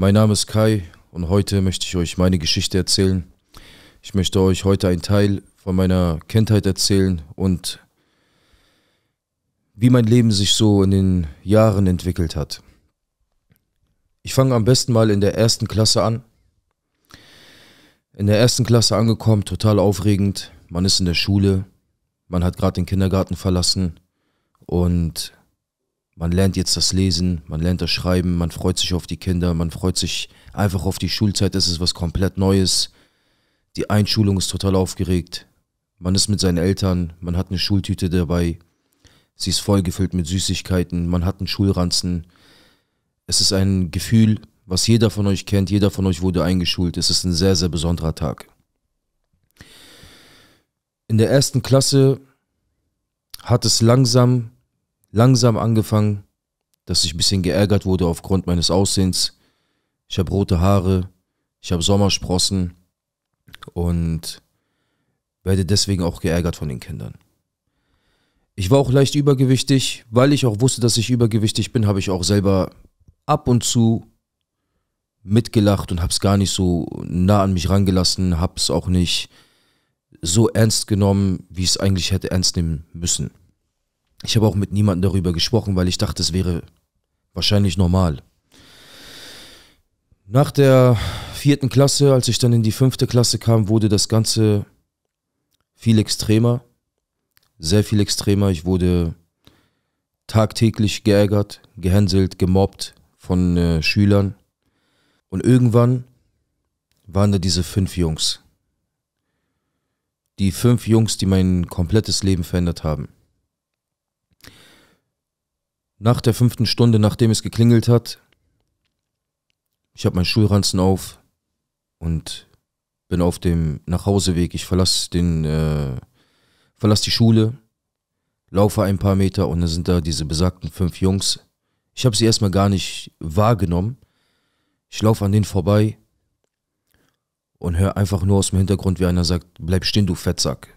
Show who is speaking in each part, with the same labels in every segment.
Speaker 1: Mein Name ist Kai und heute möchte ich euch meine Geschichte erzählen. Ich möchte euch heute einen Teil von meiner Kindheit erzählen und wie mein Leben sich so in den Jahren entwickelt hat. Ich fange am besten mal in der ersten Klasse an. In der ersten Klasse angekommen, total aufregend. Man ist in der Schule, man hat gerade den Kindergarten verlassen und man lernt jetzt das Lesen, man lernt das Schreiben, man freut sich auf die Kinder, man freut sich einfach auf die Schulzeit, es ist was komplett Neues. Die Einschulung ist total aufgeregt. Man ist mit seinen Eltern, man hat eine Schultüte dabei. Sie ist vollgefüllt mit Süßigkeiten, man hat einen Schulranzen. Es ist ein Gefühl, was jeder von euch kennt, jeder von euch wurde eingeschult. Es ist ein sehr, sehr besonderer Tag. In der ersten Klasse hat es langsam langsam angefangen, dass ich ein bisschen geärgert wurde aufgrund meines Aussehens. Ich habe rote Haare, ich habe Sommersprossen und werde deswegen auch geärgert von den Kindern. Ich war auch leicht übergewichtig, weil ich auch wusste, dass ich übergewichtig bin, habe ich auch selber ab und zu mitgelacht und habe es gar nicht so nah an mich rangelassen, habe es auch nicht so ernst genommen, wie ich es eigentlich hätte ernst nehmen müssen. Ich habe auch mit niemandem darüber gesprochen, weil ich dachte, es wäre wahrscheinlich normal. Nach der vierten Klasse, als ich dann in die fünfte Klasse kam, wurde das Ganze viel extremer. Sehr viel extremer. Ich wurde tagtäglich geärgert, gehänselt, gemobbt von äh, Schülern. Und irgendwann waren da diese fünf Jungs. Die fünf Jungs, die mein komplettes Leben verändert haben. Nach der fünften Stunde, nachdem es geklingelt hat, ich habe meinen Schulranzen auf und bin auf dem Nachhauseweg. Ich verlasse den, äh, verlasse die Schule, laufe ein paar Meter und dann sind da diese besagten fünf Jungs. Ich habe sie erstmal gar nicht wahrgenommen. Ich laufe an denen vorbei und höre einfach nur aus dem Hintergrund, wie einer sagt, bleib stehen, du Fettsack.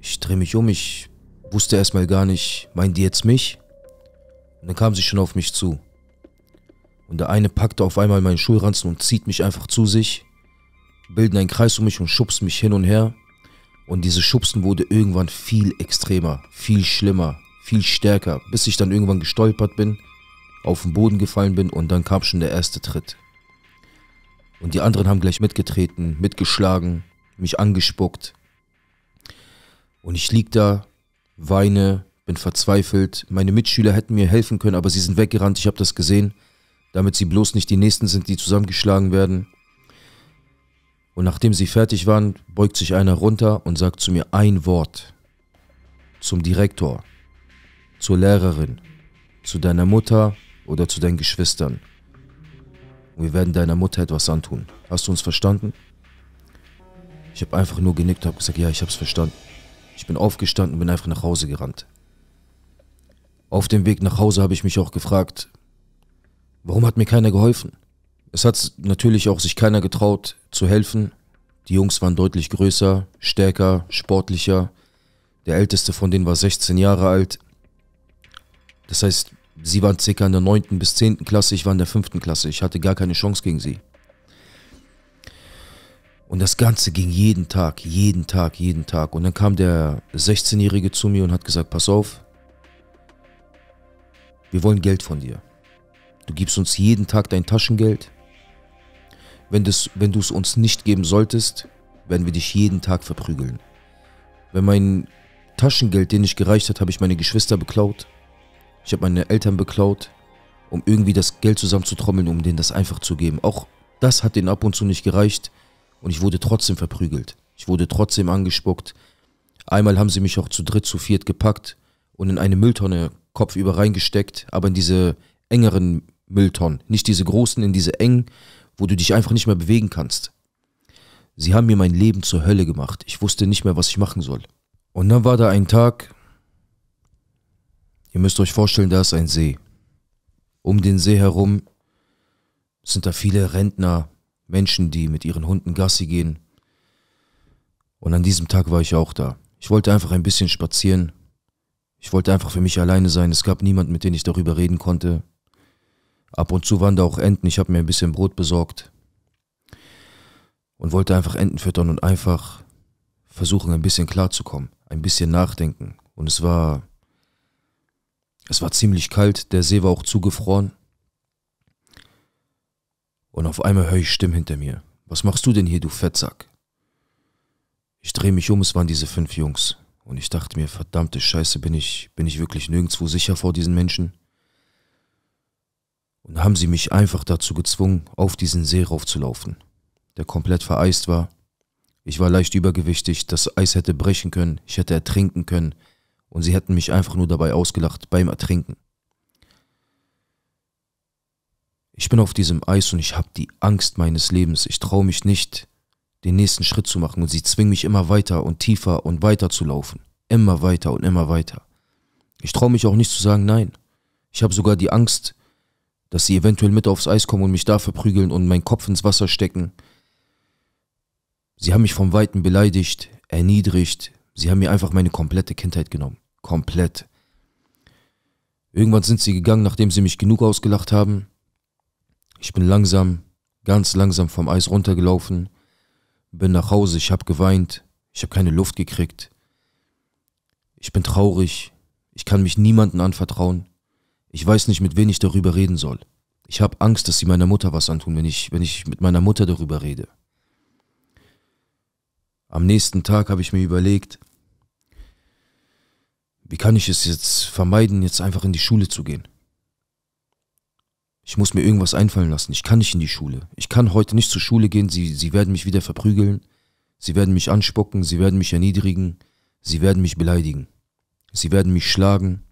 Speaker 1: Ich drehe mich um, ich wusste erstmal gar nicht, meint die jetzt mich? Und dann kam sie schon auf mich zu. Und der eine packte auf einmal meinen Schulranzen und zieht mich einfach zu sich, bilden einen Kreis um mich und schubst mich hin und her. Und diese Schubsen wurde irgendwann viel extremer, viel schlimmer, viel stärker, bis ich dann irgendwann gestolpert bin, auf den Boden gefallen bin und dann kam schon der erste Tritt. Und die anderen haben gleich mitgetreten, mitgeschlagen, mich angespuckt. Und ich lieg da weine, bin verzweifelt. Meine Mitschüler hätten mir helfen können, aber sie sind weggerannt, ich habe das gesehen, damit sie bloß nicht die Nächsten sind, die zusammengeschlagen werden. Und nachdem sie fertig waren, beugt sich einer runter und sagt zu mir ein Wort. Zum Direktor, zur Lehrerin, zu deiner Mutter oder zu deinen Geschwistern. Wir werden deiner Mutter etwas antun. Hast du uns verstanden? Ich habe einfach nur genickt und habe gesagt, ja, ich habe es verstanden. Ich bin aufgestanden und bin einfach nach Hause gerannt. Auf dem Weg nach Hause habe ich mich auch gefragt, warum hat mir keiner geholfen? Es hat natürlich auch sich keiner getraut zu helfen. Die Jungs waren deutlich größer, stärker, sportlicher. Der älteste von denen war 16 Jahre alt. Das heißt, sie waren circa in der 9. bis 10. Klasse, ich war in der 5. Klasse. Ich hatte gar keine Chance gegen sie. Und das Ganze ging jeden Tag, jeden Tag, jeden Tag. Und dann kam der 16-Jährige zu mir und hat gesagt, pass auf, wir wollen Geld von dir. Du gibst uns jeden Tag dein Taschengeld. Wenn, das, wenn du es uns nicht geben solltest, werden wir dich jeden Tag verprügeln. Wenn mein Taschengeld dir nicht gereicht hat, habe ich meine Geschwister beklaut. Ich habe meine Eltern beklaut, um irgendwie das Geld zusammenzutrommeln, um denen das einfach zu geben. Auch das hat denen ab und zu nicht gereicht. Und ich wurde trotzdem verprügelt. Ich wurde trotzdem angespuckt. Einmal haben sie mich auch zu dritt, zu viert gepackt und in eine Mülltonne kopfüber reingesteckt, aber in diese engeren Mülltonnen. Nicht diese großen, in diese engen, wo du dich einfach nicht mehr bewegen kannst. Sie haben mir mein Leben zur Hölle gemacht. Ich wusste nicht mehr, was ich machen soll. Und dann war da ein Tag. Ihr müsst euch vorstellen, da ist ein See. Um den See herum sind da viele Rentner, Menschen, die mit ihren Hunden Gassi gehen. Und an diesem Tag war ich auch da. Ich wollte einfach ein bisschen spazieren. Ich wollte einfach für mich alleine sein. Es gab niemanden, mit dem ich darüber reden konnte. Ab und zu waren da auch Enten. Ich habe mir ein bisschen Brot besorgt. Und wollte einfach Enten füttern und einfach versuchen, ein bisschen klarzukommen. Ein bisschen nachdenken. Und es war. Es war ziemlich kalt. Der See war auch zugefroren. Und auf einmal höre ich Stimmen hinter mir. Was machst du denn hier, du Fettsack? Ich drehe mich um, es waren diese fünf Jungs. Und ich dachte mir, verdammte Scheiße, bin ich, bin ich wirklich nirgendwo sicher vor diesen Menschen? Und haben sie mich einfach dazu gezwungen, auf diesen See raufzulaufen, der komplett vereist war. Ich war leicht übergewichtig, das Eis hätte brechen können, ich hätte ertrinken können, und sie hätten mich einfach nur dabei ausgelacht beim Ertrinken. Ich bin auf diesem Eis und ich habe die Angst meines Lebens. Ich traue mich nicht, den nächsten Schritt zu machen und sie zwingen mich immer weiter und tiefer und weiter zu laufen. Immer weiter und immer weiter. Ich traue mich auch nicht zu sagen nein. Ich habe sogar die Angst, dass sie eventuell mit aufs Eis kommen und mich da verprügeln und meinen Kopf ins Wasser stecken. Sie haben mich vom Weiten beleidigt, erniedrigt. Sie haben mir einfach meine komplette Kindheit genommen. Komplett. Irgendwann sind sie gegangen, nachdem sie mich genug ausgelacht haben. Ich bin langsam, ganz langsam vom Eis runtergelaufen, bin nach Hause, ich habe geweint, ich habe keine Luft gekriegt. Ich bin traurig, ich kann mich niemandem anvertrauen. Ich weiß nicht, mit wem ich darüber reden soll. Ich habe Angst, dass sie meiner Mutter was antun, wenn ich, wenn ich mit meiner Mutter darüber rede. Am nächsten Tag habe ich mir überlegt, wie kann ich es jetzt vermeiden, jetzt einfach in die Schule zu gehen? Ich muss mir irgendwas einfallen lassen. Ich kann nicht in die Schule. Ich kann heute nicht zur Schule gehen. Sie, sie werden mich wieder verprügeln. Sie werden mich anspucken. Sie werden mich erniedrigen. Sie werden mich beleidigen. Sie werden mich schlagen.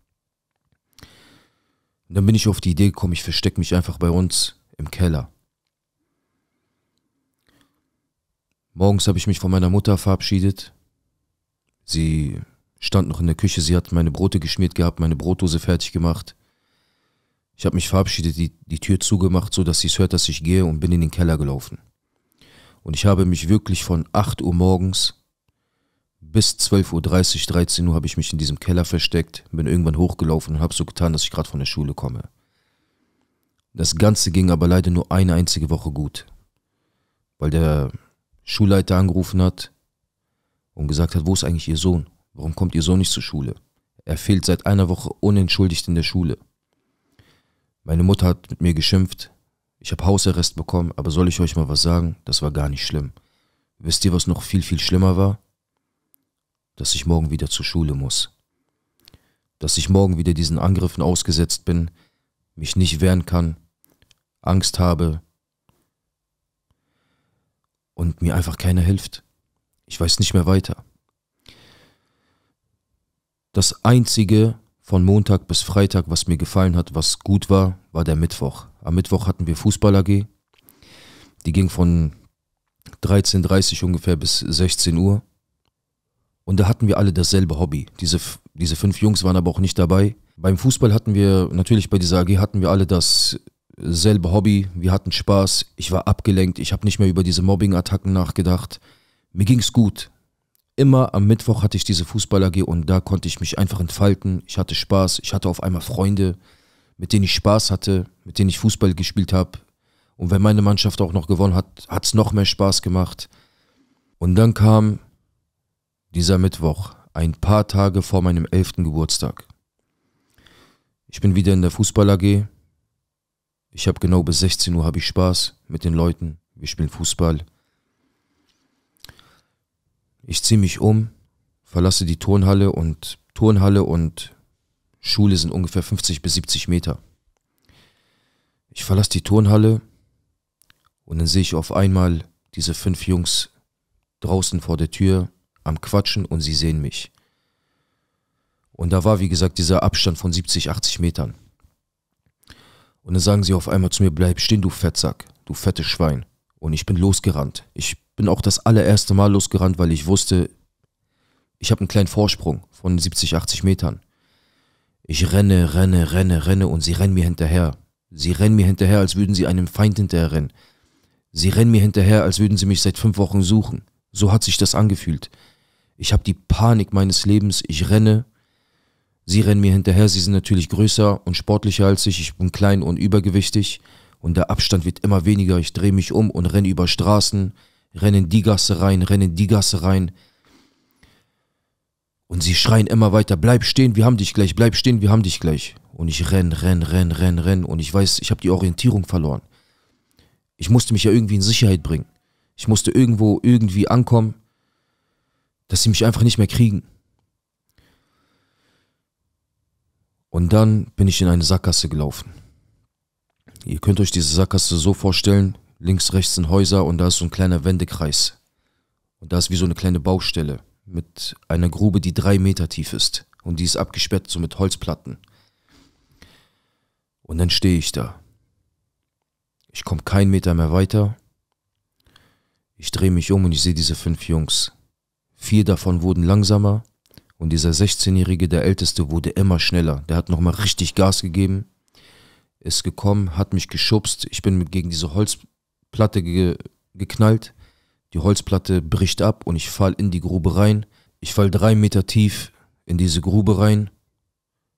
Speaker 1: Und dann bin ich auf die Idee gekommen, ich verstecke mich einfach bei uns im Keller. Morgens habe ich mich von meiner Mutter verabschiedet. Sie stand noch in der Küche, sie hat meine Brote geschmiert gehabt, meine Brotdose fertig gemacht. Ich habe mich verabschiedet, die, die Tür zugemacht, sodass sie es hört, dass ich gehe und bin in den Keller gelaufen. Und ich habe mich wirklich von 8 Uhr morgens bis 12.30 Uhr, 13 Uhr habe ich mich in diesem Keller versteckt, bin irgendwann hochgelaufen und habe so getan, dass ich gerade von der Schule komme. Das Ganze ging aber leider nur eine einzige Woche gut, weil der Schulleiter angerufen hat und gesagt hat, wo ist eigentlich Ihr Sohn? Warum kommt Ihr Sohn nicht zur Schule? Er fehlt seit einer Woche unentschuldigt in der Schule. Meine Mutter hat mit mir geschimpft. Ich habe Hausarrest bekommen, aber soll ich euch mal was sagen? Das war gar nicht schlimm. Wisst ihr, was noch viel, viel schlimmer war? Dass ich morgen wieder zur Schule muss. Dass ich morgen wieder diesen Angriffen ausgesetzt bin, mich nicht wehren kann, Angst habe und mir einfach keiner hilft. Ich weiß nicht mehr weiter. Das Einzige, von Montag bis Freitag, was mir gefallen hat, was gut war, war der Mittwoch. Am Mittwoch hatten wir Fußball AG. Die ging von 13.30 Uhr ungefähr bis 16 Uhr. Und da hatten wir alle dasselbe Hobby. Diese, diese fünf Jungs waren aber auch nicht dabei. Beim Fußball hatten wir, natürlich bei dieser AG hatten wir alle dasselbe Hobby. Wir hatten Spaß. Ich war abgelenkt. Ich habe nicht mehr über diese Mobbing-Attacken nachgedacht. Mir ging es gut immer am Mittwoch hatte ich diese Fußball-AG und da konnte ich mich einfach entfalten. Ich hatte Spaß, ich hatte auf einmal Freunde, mit denen ich Spaß hatte, mit denen ich Fußball gespielt habe. Und wenn meine Mannschaft auch noch gewonnen hat, hat es noch mehr Spaß gemacht. Und dann kam dieser Mittwoch, ein paar Tage vor meinem elften Geburtstag. Ich bin wieder in der Fußball-AG. Ich habe genau bis 16 Uhr habe ich Spaß mit den Leuten. Wir spielen Fußball. Ich ziehe mich um, verlasse die Turnhalle und Turnhalle und Schule sind ungefähr 50 bis 70 Meter. Ich verlasse die Turnhalle und dann sehe ich auf einmal diese fünf Jungs draußen vor der Tür am Quatschen und sie sehen mich. Und da war, wie gesagt, dieser Abstand von 70, 80 Metern. Und dann sagen sie auf einmal zu mir, bleib stehen, du Fettsack, du fettes Schwein. Und ich bin losgerannt. Ich bin auch das allererste Mal losgerannt, weil ich wusste, ich habe einen kleinen Vorsprung von 70, 80 Metern. Ich renne, renne, renne, renne und sie rennen mir hinterher. Sie rennen mir hinterher, als würden sie einem Feind hinterher rennen. Sie rennen mir hinterher, als würden sie mich seit fünf Wochen suchen. So hat sich das angefühlt. Ich habe die Panik meines Lebens, ich renne. Sie rennen mir hinterher, sie sind natürlich größer und sportlicher als ich, ich bin klein und übergewichtig und der Abstand wird immer weniger. Ich drehe mich um und renne über Straßen, renn in die Gasse rein, renn in die Gasse rein. Und sie schreien immer weiter, bleib stehen, wir haben dich gleich, bleib stehen, wir haben dich gleich. Und ich renn, renn, renn, renn, renn. Und ich weiß, ich habe die Orientierung verloren. Ich musste mich ja irgendwie in Sicherheit bringen. Ich musste irgendwo irgendwie ankommen, dass sie mich einfach nicht mehr kriegen. Und dann bin ich in eine Sackgasse gelaufen. Ihr könnt euch diese Sackgasse so vorstellen, Links, rechts sind Häuser und da ist so ein kleiner Wendekreis. Und da ist wie so eine kleine Baustelle mit einer Grube, die drei Meter tief ist. Und die ist abgesperrt, so mit Holzplatten. Und dann stehe ich da. Ich komme keinen Meter mehr weiter. Ich drehe mich um und ich sehe diese fünf Jungs. Vier davon wurden langsamer und dieser 16-Jährige, der Älteste, wurde immer schneller. Der hat nochmal richtig Gas gegeben, ist gekommen, hat mich geschubst. Ich bin gegen diese Holz, Platte ge geknallt. Die Holzplatte bricht ab und ich fall in die Grube rein. Ich fall drei Meter tief in diese Grube rein,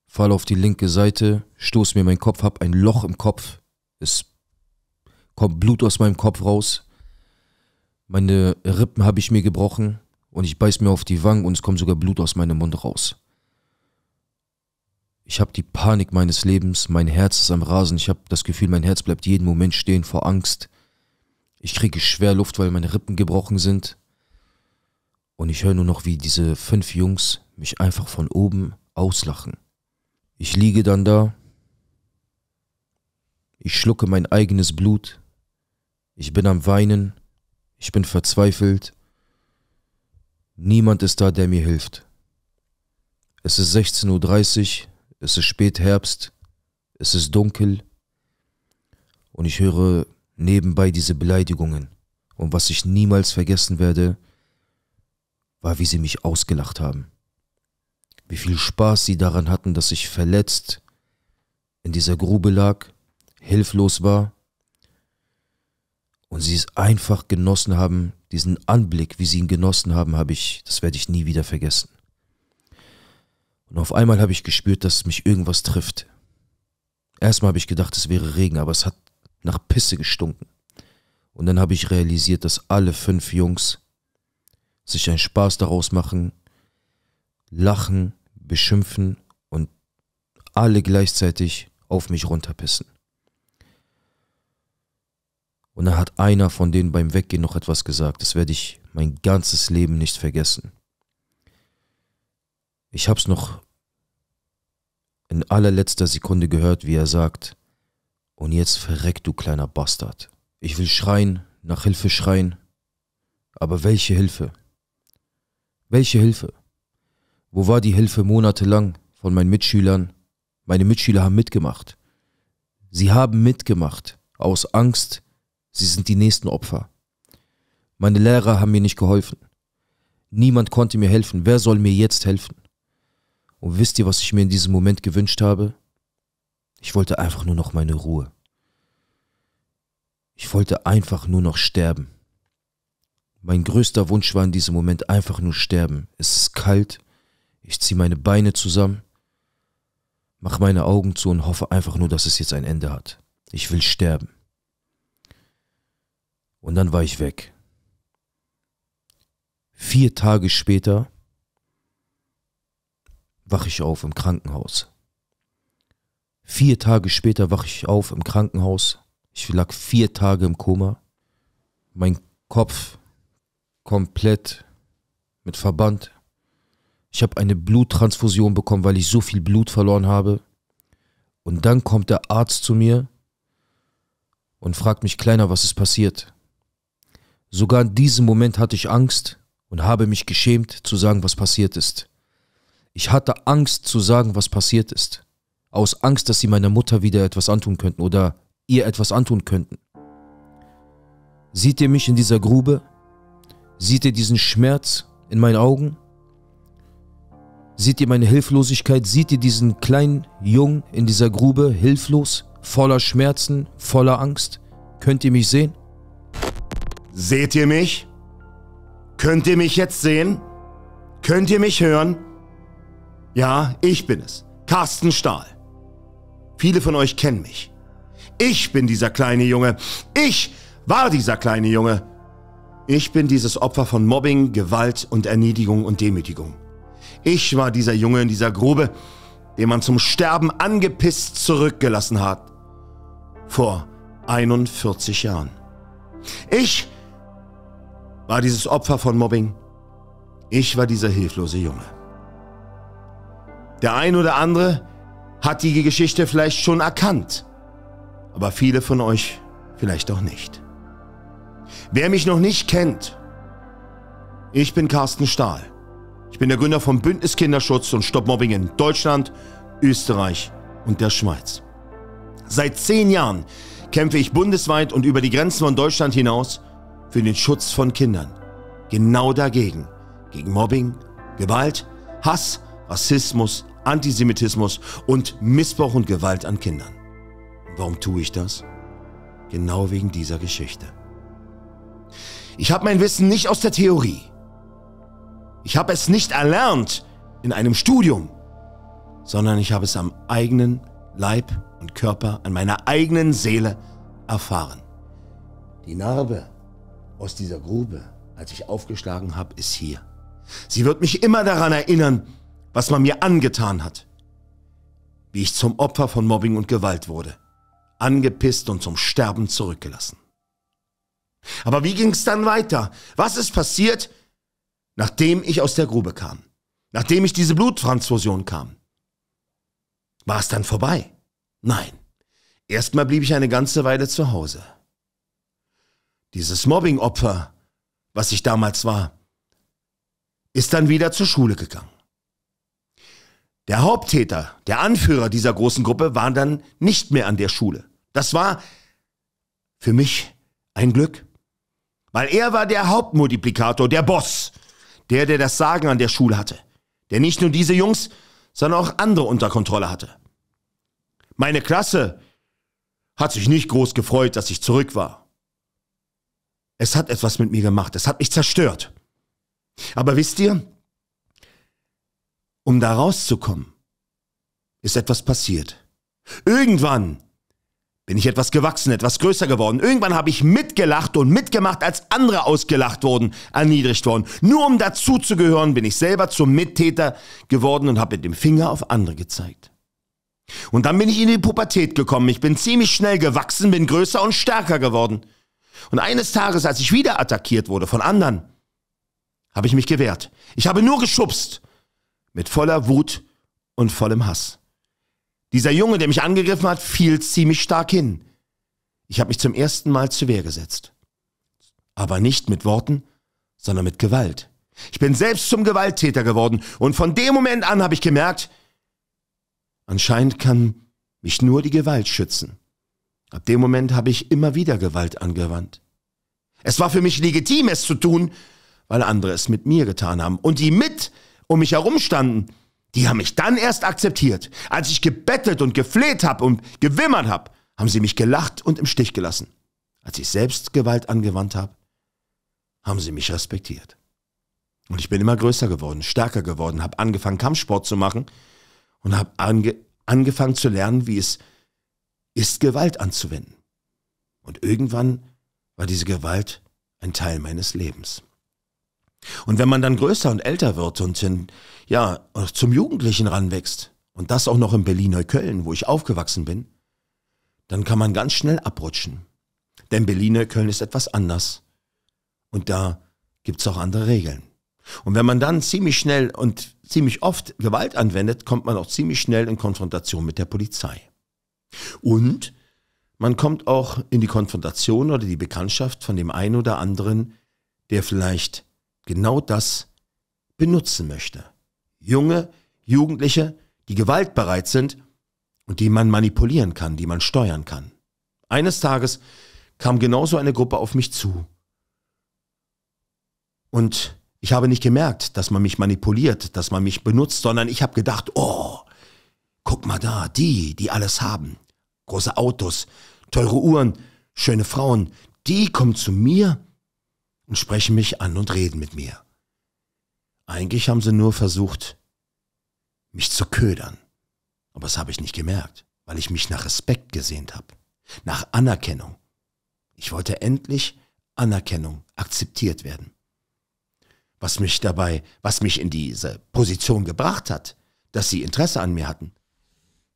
Speaker 1: fall auf die linke Seite, stoß mir meinen Kopf, hab ein Loch im Kopf. Es kommt Blut aus meinem Kopf raus. Meine Rippen habe ich mir gebrochen und ich beiß mir auf die Wangen und es kommt sogar Blut aus meinem Mund raus. Ich habe die Panik meines Lebens, mein Herz ist am Rasen, ich habe das Gefühl, mein Herz bleibt jeden Moment stehen vor Angst. Ich kriege schwer Luft, weil meine Rippen gebrochen sind. Und ich höre nur noch, wie diese fünf Jungs mich einfach von oben auslachen. Ich liege dann da. Ich schlucke mein eigenes Blut. Ich bin am Weinen. Ich bin verzweifelt. Niemand ist da, der mir hilft. Es ist 16.30 Uhr. Es ist Spätherbst. Es ist dunkel. Und ich höre Nebenbei diese Beleidigungen. Und was ich niemals vergessen werde, war, wie sie mich ausgelacht haben. Wie viel Spaß sie daran hatten, dass ich verletzt in dieser Grube lag, hilflos war. Und sie es einfach genossen haben, diesen Anblick, wie sie ihn genossen haben, habe ich, das werde ich nie wieder vergessen. Und auf einmal habe ich gespürt, dass mich irgendwas trifft. Erstmal habe ich gedacht, es wäre Regen, aber es hat nach Pisse gestunken. Und dann habe ich realisiert, dass alle fünf Jungs sich einen Spaß daraus machen, lachen, beschimpfen und alle gleichzeitig auf mich runterpissen. Und dann hat einer von denen beim Weggehen noch etwas gesagt, das werde ich mein ganzes Leben nicht vergessen. Ich habe es noch in allerletzter Sekunde gehört, wie er sagt, und jetzt verreck, du kleiner Bastard. Ich will schreien, nach Hilfe schreien. Aber welche Hilfe? Welche Hilfe? Wo war die Hilfe monatelang von meinen Mitschülern? Meine Mitschüler haben mitgemacht. Sie haben mitgemacht. Aus Angst, sie sind die nächsten Opfer. Meine Lehrer haben mir nicht geholfen. Niemand konnte mir helfen. Wer soll mir jetzt helfen? Und wisst ihr, was ich mir in diesem Moment gewünscht habe? Ich wollte einfach nur noch meine Ruhe. Ich wollte einfach nur noch sterben. Mein größter Wunsch war in diesem Moment einfach nur sterben. Es ist kalt, ich ziehe meine Beine zusammen, mache meine Augen zu und hoffe einfach nur, dass es jetzt ein Ende hat. Ich will sterben. Und dann war ich weg. Vier Tage später wache ich auf im Krankenhaus. Vier Tage später wache ich auf im Krankenhaus. Ich lag vier Tage im Koma. Mein Kopf komplett mit Verband. Ich habe eine Bluttransfusion bekommen, weil ich so viel Blut verloren habe. Und dann kommt der Arzt zu mir und fragt mich, Kleiner, was ist passiert? Sogar in diesem Moment hatte ich Angst und habe mich geschämt zu sagen, was passiert ist. Ich hatte Angst zu sagen, was passiert ist aus Angst, dass sie meiner Mutter wieder etwas antun könnten oder ihr etwas antun könnten. Seht ihr mich in dieser Grube? Seht ihr diesen Schmerz in meinen Augen? Seht ihr meine Hilflosigkeit? Seht ihr diesen kleinen Jungen in dieser Grube, hilflos, voller Schmerzen, voller Angst?
Speaker 2: Könnt ihr mich sehen? Seht ihr mich? Könnt ihr mich jetzt sehen? Könnt ihr mich hören? Ja, ich bin es, Carsten Stahl. Viele von euch kennen mich. Ich bin dieser kleine Junge. Ich war dieser kleine Junge. Ich bin dieses Opfer von Mobbing, Gewalt und Erniedigung und Demütigung. Ich war dieser Junge in dieser Grube, den man zum Sterben angepisst zurückgelassen hat. Vor 41 Jahren. Ich war dieses Opfer von Mobbing. Ich war dieser hilflose Junge. Der ein oder andere hat die Geschichte vielleicht schon erkannt, aber viele von euch vielleicht auch nicht. Wer mich noch nicht kennt, ich bin Carsten Stahl. Ich bin der Gründer vom Bündnis Kinderschutz und Stopp Mobbing in Deutschland, Österreich und der Schweiz. Seit zehn Jahren kämpfe ich bundesweit und über die Grenzen von Deutschland hinaus für den Schutz von Kindern. Genau dagegen. Gegen Mobbing, Gewalt, Hass, Rassismus, Antisemitismus und Missbrauch und Gewalt an Kindern. Warum tue ich das? Genau wegen dieser Geschichte. Ich habe mein Wissen nicht aus der Theorie. Ich habe es nicht erlernt in einem Studium, sondern ich habe es am eigenen Leib und Körper, an meiner eigenen Seele erfahren. Die Narbe aus dieser Grube, als ich aufgeschlagen habe, ist hier. Sie wird mich immer daran erinnern, was man mir angetan hat. Wie ich zum Opfer von Mobbing und Gewalt wurde. Angepisst und zum Sterben zurückgelassen. Aber wie ging's dann weiter? Was ist passiert, nachdem ich aus der Grube kam? Nachdem ich diese Bluttransfusion kam? War es dann vorbei? Nein. Erstmal blieb ich eine ganze Weile zu Hause. Dieses Mobbing-Opfer, was ich damals war, ist dann wieder zur Schule gegangen. Der Haupttäter, der Anführer dieser großen Gruppe war dann nicht mehr an der Schule. Das war für mich ein Glück, weil er war der Hauptmultiplikator, der Boss, der, der das Sagen an der Schule hatte, der nicht nur diese Jungs, sondern auch andere unter Kontrolle hatte. Meine Klasse hat sich nicht groß gefreut, dass ich zurück war. Es hat etwas mit mir gemacht, es hat mich zerstört. Aber wisst ihr, um da rauszukommen, ist etwas passiert. Irgendwann bin ich etwas gewachsen, etwas größer geworden. Irgendwann habe ich mitgelacht und mitgemacht, als andere ausgelacht wurden, erniedrigt wurden. Nur um dazuzugehören, bin ich selber zum Mittäter geworden und habe mit dem Finger auf andere gezeigt. Und dann bin ich in die Pubertät gekommen. Ich bin ziemlich schnell gewachsen, bin größer und stärker geworden. Und eines Tages, als ich wieder attackiert wurde von anderen, habe ich mich gewehrt. Ich habe nur geschubst mit voller Wut und vollem Hass. Dieser Junge, der mich angegriffen hat, fiel ziemlich stark hin. Ich habe mich zum ersten Mal zur Wehr gesetzt. Aber nicht mit Worten, sondern mit Gewalt. Ich bin selbst zum Gewalttäter geworden und von dem Moment an habe ich gemerkt, anscheinend kann mich nur die Gewalt schützen. Ab dem Moment habe ich immer wieder Gewalt angewandt. Es war für mich legitim, es zu tun, weil andere es mit mir getan haben. Und die mit um mich herum standen, die haben mich dann erst akzeptiert. Als ich gebettelt und gefleht habe und gewimmert habe, haben sie mich gelacht und im Stich gelassen. Als ich selbst Gewalt angewandt habe, haben sie mich respektiert. Und ich bin immer größer geworden, stärker geworden, habe angefangen, Kampfsport zu machen und habe ange angefangen zu lernen, wie es ist, Gewalt anzuwenden. Und irgendwann war diese Gewalt ein Teil meines Lebens. Und wenn man dann größer und älter wird und in, ja, zum Jugendlichen ranwächst, und das auch noch in Berlin-Neukölln, wo ich aufgewachsen bin, dann kann man ganz schnell abrutschen. Denn Berlin-Neukölln ist etwas anders. Und da gibt's auch andere Regeln. Und wenn man dann ziemlich schnell und ziemlich oft Gewalt anwendet, kommt man auch ziemlich schnell in Konfrontation mit der Polizei. Und man kommt auch in die Konfrontation oder die Bekanntschaft von dem einen oder anderen, der vielleicht genau das benutzen möchte. Junge, Jugendliche, die gewaltbereit sind und die man manipulieren kann, die man steuern kann. Eines Tages kam genauso eine Gruppe auf mich zu. Und ich habe nicht gemerkt, dass man mich manipuliert, dass man mich benutzt, sondern ich habe gedacht, oh, guck mal da, die, die alles haben. Große Autos, teure Uhren, schöne Frauen, die kommen zu mir und sprechen mich an und reden mit mir. Eigentlich haben sie nur versucht, mich zu ködern. Aber das habe ich nicht gemerkt, weil ich mich nach Respekt gesehnt habe, nach Anerkennung. Ich wollte endlich Anerkennung, akzeptiert werden. Was mich dabei, was mich in diese Position gebracht hat, dass sie Interesse an mir hatten,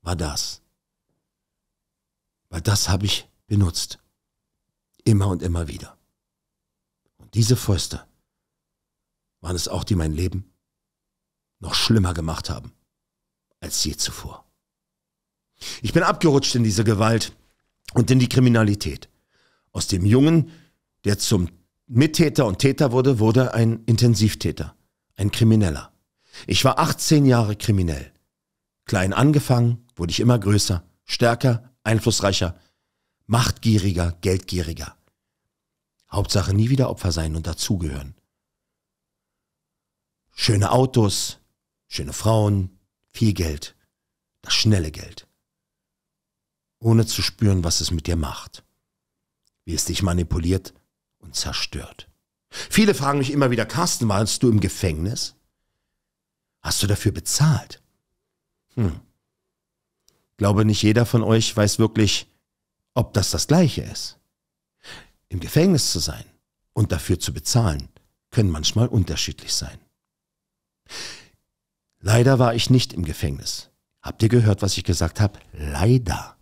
Speaker 2: war das. Weil das habe ich benutzt. Immer und immer wieder. Diese Fäuste waren es auch, die mein Leben noch schlimmer gemacht haben als je zuvor. Ich bin abgerutscht in diese Gewalt und in die Kriminalität. Aus dem Jungen, der zum Mittäter und Täter wurde, wurde ein Intensivtäter, ein Krimineller. Ich war 18 Jahre kriminell. Klein angefangen, wurde ich immer größer, stärker, einflussreicher, machtgieriger, geldgieriger. Hauptsache nie wieder Opfer sein und dazugehören. Schöne Autos, schöne Frauen, viel Geld, das schnelle Geld. Ohne zu spüren, was es mit dir macht, wie es dich manipuliert und zerstört. Viele fragen mich immer wieder, Carsten, warst du im Gefängnis? Hast du dafür bezahlt? Hm. Glaube nicht jeder von euch weiß wirklich, ob das das gleiche ist im Gefängnis zu sein und dafür zu bezahlen, können manchmal unterschiedlich sein. Leider war ich nicht im Gefängnis. Habt ihr gehört, was ich gesagt habe? Leider.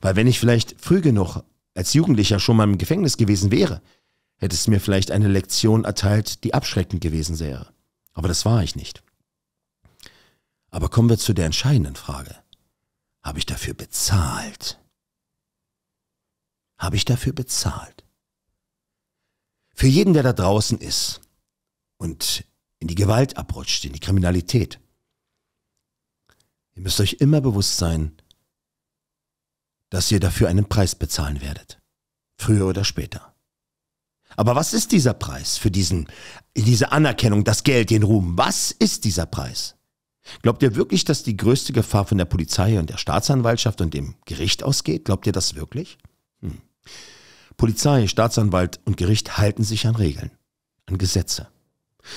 Speaker 2: Weil wenn ich vielleicht früh genug als Jugendlicher schon mal im Gefängnis gewesen wäre, hätte es mir vielleicht eine Lektion erteilt, die abschreckend gewesen wäre. Aber das war ich nicht. Aber kommen wir zu der entscheidenden Frage. Habe ich dafür bezahlt? Habe ich dafür bezahlt? Für jeden, der da draußen ist und in die Gewalt abrutscht, in die Kriminalität. Ihr müsst euch immer bewusst sein, dass ihr dafür einen Preis bezahlen werdet. Früher oder später. Aber was ist dieser Preis für diesen, diese Anerkennung, das Geld, den Ruhm? Was ist dieser Preis? Glaubt ihr wirklich, dass die größte Gefahr von der Polizei und der Staatsanwaltschaft und dem Gericht ausgeht? Glaubt ihr das wirklich? Hm. Polizei, Staatsanwalt und Gericht halten sich an Regeln, an Gesetze.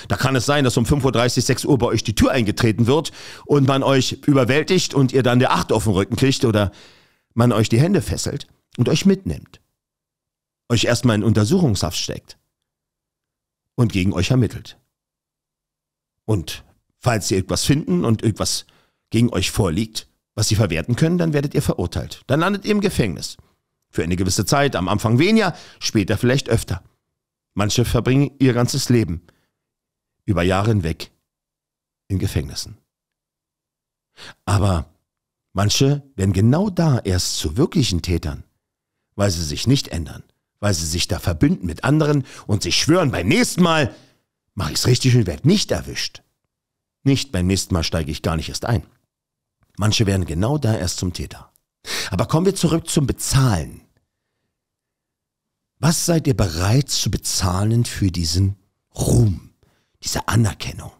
Speaker 2: Da kann es sein, dass um 5.30 Uhr, 6 Uhr bei euch die Tür eingetreten wird und man euch überwältigt und ihr dann der Acht auf den Rücken kriegt oder man euch die Hände fesselt und euch mitnimmt. Euch erstmal in Untersuchungshaft steckt und gegen euch ermittelt. Und falls sie etwas finden und irgendwas gegen euch vorliegt, was sie verwerten können, dann werdet ihr verurteilt. Dann landet ihr im Gefängnis. Für eine gewisse Zeit, am Anfang weniger, später vielleicht öfter. Manche verbringen ihr ganzes Leben über Jahre hinweg in Gefängnissen. Aber manche werden genau da erst zu wirklichen Tätern, weil sie sich nicht ändern, weil sie sich da verbünden mit anderen und sich schwören, beim nächsten Mal mache ich es richtig und werde nicht erwischt. Nicht beim nächsten Mal steige ich gar nicht erst ein. Manche werden genau da erst zum Täter. Aber kommen wir zurück zum Bezahlen. Was seid ihr bereit zu bezahlen für diesen Ruhm, diese Anerkennung,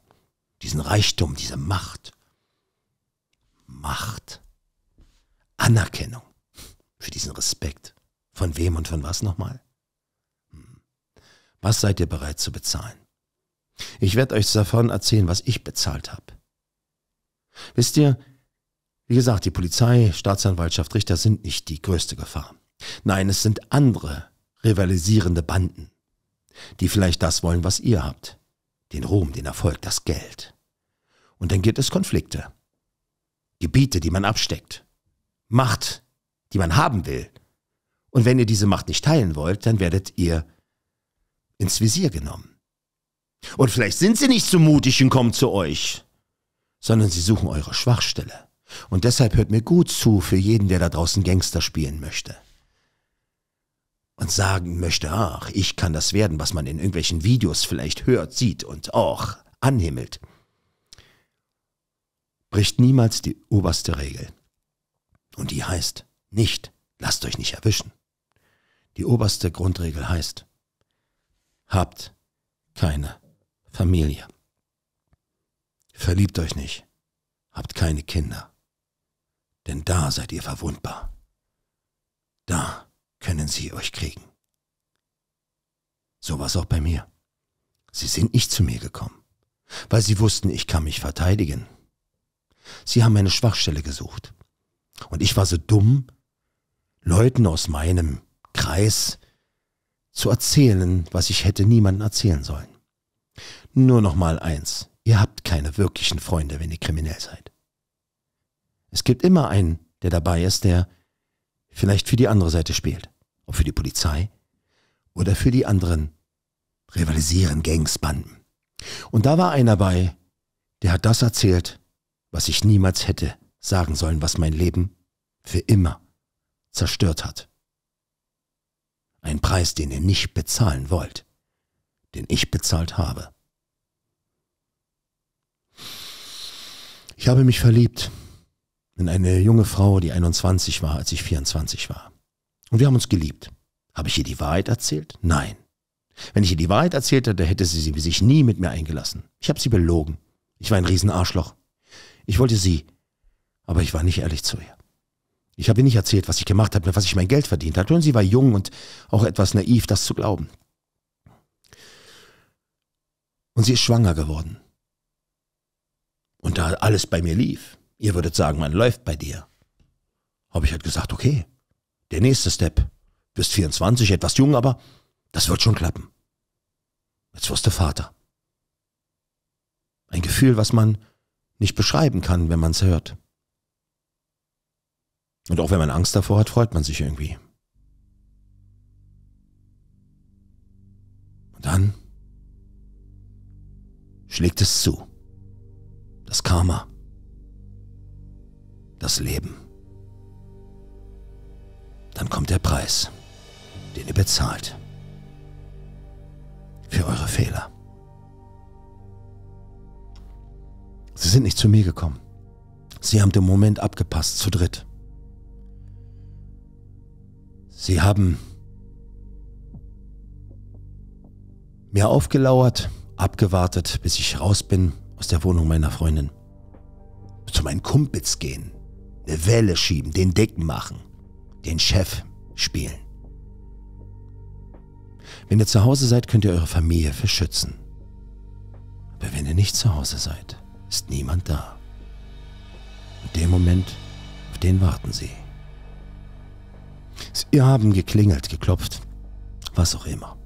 Speaker 2: diesen Reichtum, diese Macht? Macht. Anerkennung. Für diesen Respekt. Von wem und von was nochmal? Hm. Was seid ihr bereit zu bezahlen? Ich werde euch davon erzählen, was ich bezahlt habe. Wisst ihr, wie gesagt, die Polizei, Staatsanwaltschaft, Richter sind nicht die größte Gefahr. Nein, es sind andere rivalisierende Banden, die vielleicht das wollen, was ihr habt. Den Ruhm, den Erfolg, das Geld. Und dann gibt es Konflikte. Gebiete, die man absteckt. Macht, die man haben will. Und wenn ihr diese Macht nicht teilen wollt, dann werdet ihr ins Visier genommen. Und vielleicht sind sie nicht so mutig und kommen zu euch, sondern sie suchen eure Schwachstelle. Und deshalb hört mir gut zu für jeden, der da draußen Gangster spielen möchte und sagen möchte, ach, ich kann das werden, was man in irgendwelchen Videos vielleicht hört, sieht und auch anhimmelt, bricht niemals die oberste Regel. Und die heißt nicht, lasst euch nicht erwischen. Die oberste Grundregel heißt, habt keine Familie. Verliebt euch nicht, habt keine Kinder, denn da seid ihr verwundbar. Da können sie euch kriegen. So war's auch bei mir. Sie sind nicht zu mir gekommen, weil sie wussten, ich kann mich verteidigen. Sie haben eine Schwachstelle gesucht. Und ich war so dumm, Leuten aus meinem Kreis zu erzählen, was ich hätte niemandem erzählen sollen. Nur noch mal eins, ihr habt keine wirklichen Freunde, wenn ihr kriminell seid. Es gibt immer einen, der dabei ist, der vielleicht für die andere Seite spielt. Ob für die Polizei oder für die anderen rivalisierenden Gangsbanden. Und da war einer bei, der hat das erzählt, was ich niemals hätte sagen sollen, was mein Leben für immer zerstört hat. Ein Preis, den ihr nicht bezahlen wollt, den ich bezahlt habe. Ich habe mich verliebt in eine junge Frau, die 21 war, als ich 24 war. Und wir haben uns geliebt. Habe ich ihr die Wahrheit erzählt? Nein. Wenn ich ihr die Wahrheit erzählt hätte, hätte sie sich nie mit mir eingelassen. Ich habe sie belogen. Ich war ein Riesenarschloch. Ich wollte sie, aber ich war nicht ehrlich zu ihr. Ich habe ihr nicht erzählt, was ich gemacht habe, was ich mein Geld verdient habe. Und sie war jung und auch etwas naiv, das zu glauben. Und sie ist schwanger geworden. Und da alles bei mir lief, Ihr würdet sagen, man läuft bei dir. Habe ich halt gesagt, okay, der nächste Step. Bist 24, etwas jung, aber das wird schon klappen. Jetzt wirst du Vater. Ein Gefühl, was man nicht beschreiben kann, wenn man es hört. Und auch wenn man Angst davor hat, freut man sich irgendwie. Und dann schlägt es zu. Das Karma das Leben. Dann kommt der Preis, den ihr bezahlt. Für eure Fehler. Sie sind nicht zu mir gekommen. Sie haben den Moment abgepasst, zu dritt. Sie haben mir aufgelauert, abgewartet, bis ich raus bin aus der Wohnung meiner Freundin. Zu meinen Kumpels gehen, eine Welle schieben, den Dicken machen, den Chef spielen. Wenn ihr zu Hause seid, könnt ihr eure Familie verschützen. Aber wenn ihr nicht zu Hause seid, ist niemand da. Und der Moment, auf den warten sie. Sie haben geklingelt, geklopft, was auch immer.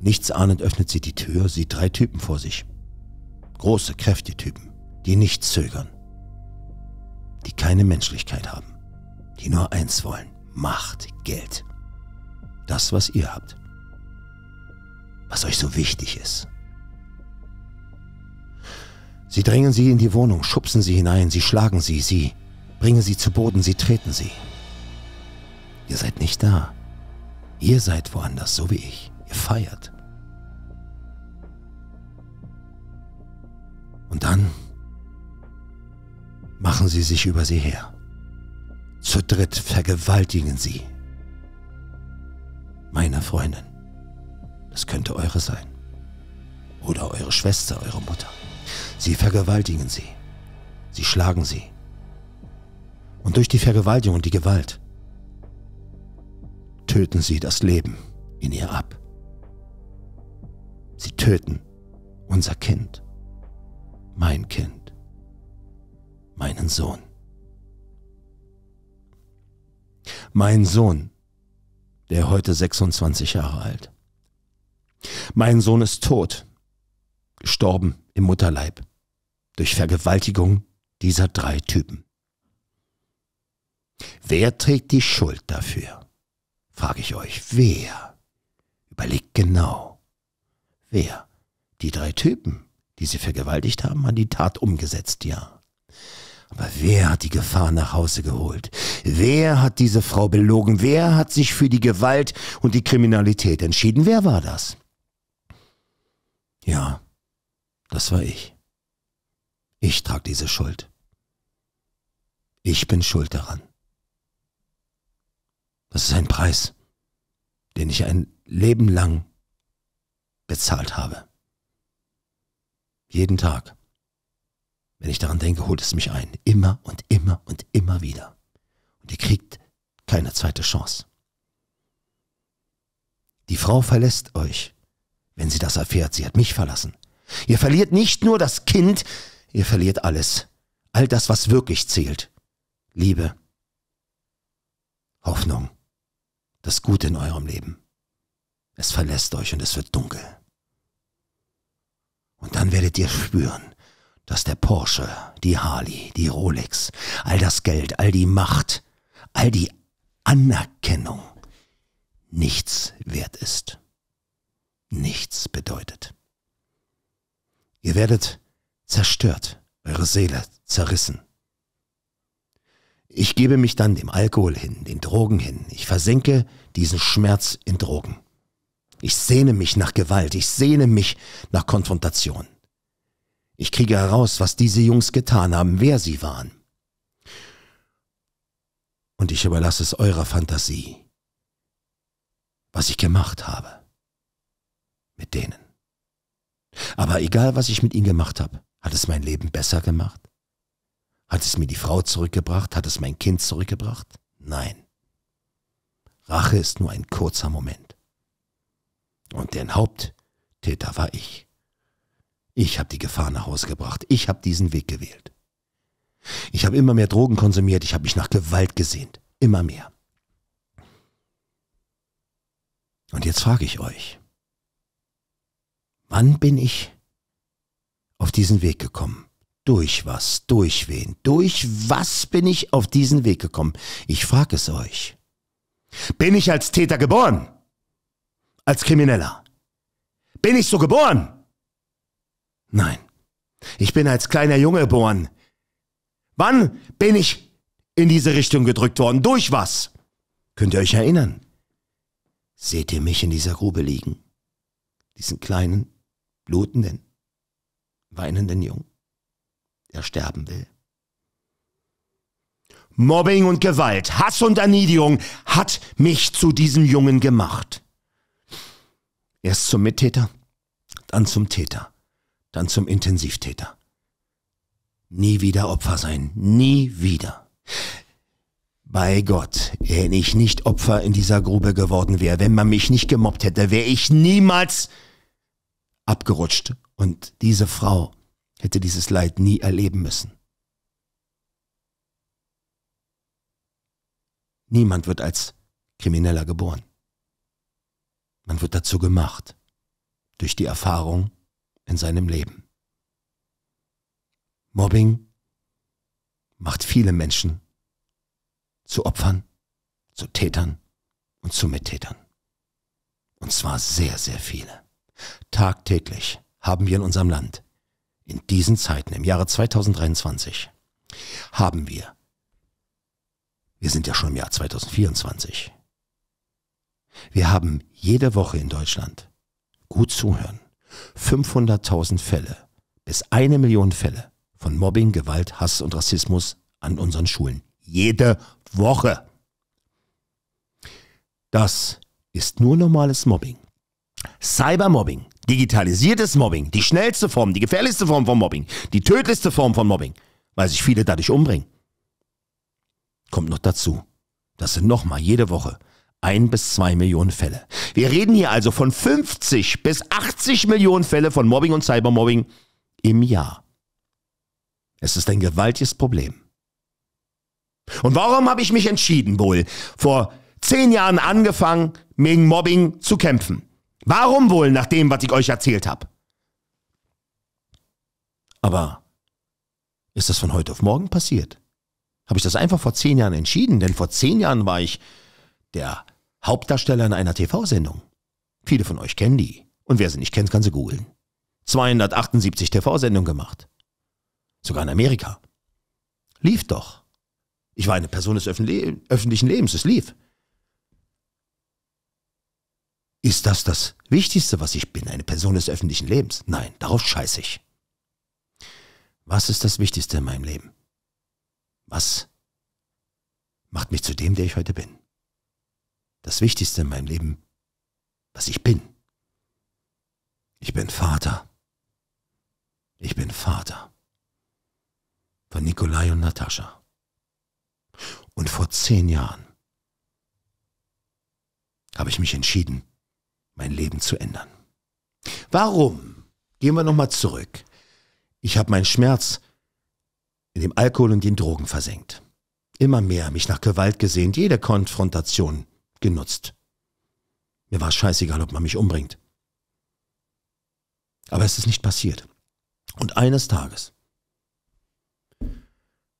Speaker 2: Nichts ahnend öffnet sie die Tür, sieht drei Typen vor sich. Große, kräftige Typen, die nicht zögern die keine Menschlichkeit haben, die nur eins wollen, Macht, Geld. Das, was ihr habt, was euch so wichtig ist. Sie drängen sie in die Wohnung, schubsen sie hinein, sie schlagen sie, sie bringen sie zu Boden, sie treten sie. Ihr seid nicht da. Ihr seid woanders, so wie ich. Ihr feiert. Und dann machen sie sich über sie her. Zu dritt vergewaltigen sie. Meine Freundin. Das könnte eure sein. Oder eure Schwester, eure Mutter. Sie vergewaltigen sie. Sie schlagen sie. Und durch die Vergewaltigung und die Gewalt töten sie das Leben in ihr ab. Sie töten unser Kind, mein Kind meinen Sohn. Mein Sohn, der heute 26 Jahre alt. Mein Sohn ist tot, gestorben im Mutterleib, durch Vergewaltigung dieser drei Typen. Wer trägt die Schuld dafür? Frage ich euch, wer? Überlegt genau. Wer? Die drei Typen, die sie vergewaltigt haben, haben die Tat umgesetzt, ja. Aber wer hat die Gefahr nach Hause geholt? Wer hat diese Frau belogen? Wer hat sich für die Gewalt und die Kriminalität entschieden? Wer war das? Ja, das war ich. Ich trage diese Schuld. Ich bin schuld daran. Das ist ein Preis, den ich ein Leben lang bezahlt habe. Jeden Tag. Wenn ich daran denke, holt es mich ein. Immer und immer und immer wieder. Und ihr kriegt keine zweite Chance. Die Frau verlässt euch, wenn sie das erfährt. Sie hat mich verlassen. Ihr verliert nicht nur das Kind, ihr verliert alles. All das, was wirklich zählt. Liebe, Hoffnung, das Gute in eurem Leben. Es verlässt euch und es wird dunkel. Und dann werdet ihr spüren, dass der Porsche, die Harley, die Rolex, all das Geld, all die Macht, all die Anerkennung nichts wert ist, nichts bedeutet. Ihr werdet zerstört, eure Seele zerrissen. Ich gebe mich dann dem Alkohol hin, den Drogen hin. Ich versenke diesen Schmerz in Drogen. Ich sehne mich nach Gewalt, ich sehne mich nach Konfrontation. Ich kriege heraus, was diese Jungs getan haben, wer sie waren. Und ich überlasse es eurer Fantasie, was ich gemacht habe mit denen. Aber egal, was ich mit ihnen gemacht habe, hat es mein Leben besser gemacht? Hat es mir die Frau zurückgebracht? Hat es mein Kind zurückgebracht? Nein. Rache ist nur ein kurzer Moment. Und der Haupttäter war ich. Ich habe die Gefahr nach Hause gebracht. Ich habe diesen Weg gewählt. Ich habe immer mehr Drogen konsumiert. Ich habe mich nach Gewalt gesehnt. Immer mehr. Und jetzt frage ich euch, wann bin ich auf diesen Weg gekommen? Durch was? Durch wen? Durch was bin ich auf diesen Weg gekommen? Ich frage es euch. Bin ich als Täter geboren? Als Krimineller? Bin ich so geboren? Nein, ich bin als kleiner Junge geboren. Wann bin ich in diese Richtung gedrückt worden? Durch was? Könnt ihr euch erinnern? Seht ihr mich in dieser Grube liegen? Diesen kleinen, blutenden, weinenden Jungen, der sterben will. Mobbing und Gewalt, Hass und Erniedigung hat mich zu diesem Jungen gemacht. Erst zum Mittäter, dann zum Täter dann zum Intensivtäter. Nie wieder Opfer sein, nie wieder. Bei Gott, wenn ich nicht Opfer in dieser Grube geworden wäre, wenn man mich nicht gemobbt hätte, wäre ich niemals abgerutscht und diese Frau hätte dieses Leid nie erleben müssen. Niemand wird als Krimineller geboren. Man wird dazu gemacht. Durch die Erfahrung, in seinem Leben. Mobbing macht viele Menschen zu Opfern, zu Tätern und zu Mittätern. Und zwar sehr, sehr viele. Tagtäglich haben wir in unserem Land, in diesen Zeiten im Jahre 2023, haben wir, wir sind ja schon im Jahr 2024, wir haben jede Woche in Deutschland gut zuhören 500.000 Fälle bis eine Million Fälle von Mobbing, Gewalt, Hass und Rassismus an unseren Schulen. Jede Woche. Das ist nur normales Mobbing. Cybermobbing, digitalisiertes Mobbing, die schnellste Form, die gefährlichste Form von Mobbing, die tödlichste Form von Mobbing, weil sich viele dadurch umbringen. Kommt noch dazu, dass sie nochmal jede Woche ein bis zwei Millionen Fälle. Wir reden hier also von 50 bis 80 Millionen Fälle von Mobbing und Cybermobbing im Jahr. Es ist ein gewaltiges Problem. Und warum habe ich mich entschieden, wohl, vor zehn Jahren angefangen, gegen Mobbing zu kämpfen? Warum wohl, nach dem, was ich euch erzählt habe? Aber ist das von heute auf morgen passiert? Habe ich das einfach vor zehn Jahren entschieden? Denn vor zehn Jahren war ich der Hauptdarsteller in einer TV-Sendung. Viele von euch kennen die. Und wer sie nicht kennt, kann sie googeln. 278 TV-Sendungen gemacht. Sogar in Amerika. Lief doch. Ich war eine Person des öffentlichen Lebens. Es lief. Ist das das Wichtigste, was ich bin? Eine Person des öffentlichen Lebens? Nein, darauf scheiße ich. Was ist das Wichtigste in meinem Leben? Was macht mich zu dem, der ich heute bin? das Wichtigste in meinem Leben, was ich bin. Ich bin Vater. Ich bin Vater von Nikolai und Natascha. Und vor zehn Jahren habe ich mich entschieden, mein Leben zu ändern. Warum? Gehen wir nochmal zurück. Ich habe meinen Schmerz in dem Alkohol und den Drogen versenkt. Immer mehr mich nach Gewalt gesehnt, jede Konfrontation genutzt. Mir war es scheißegal, ob man mich umbringt. Aber es ist nicht passiert. Und eines Tages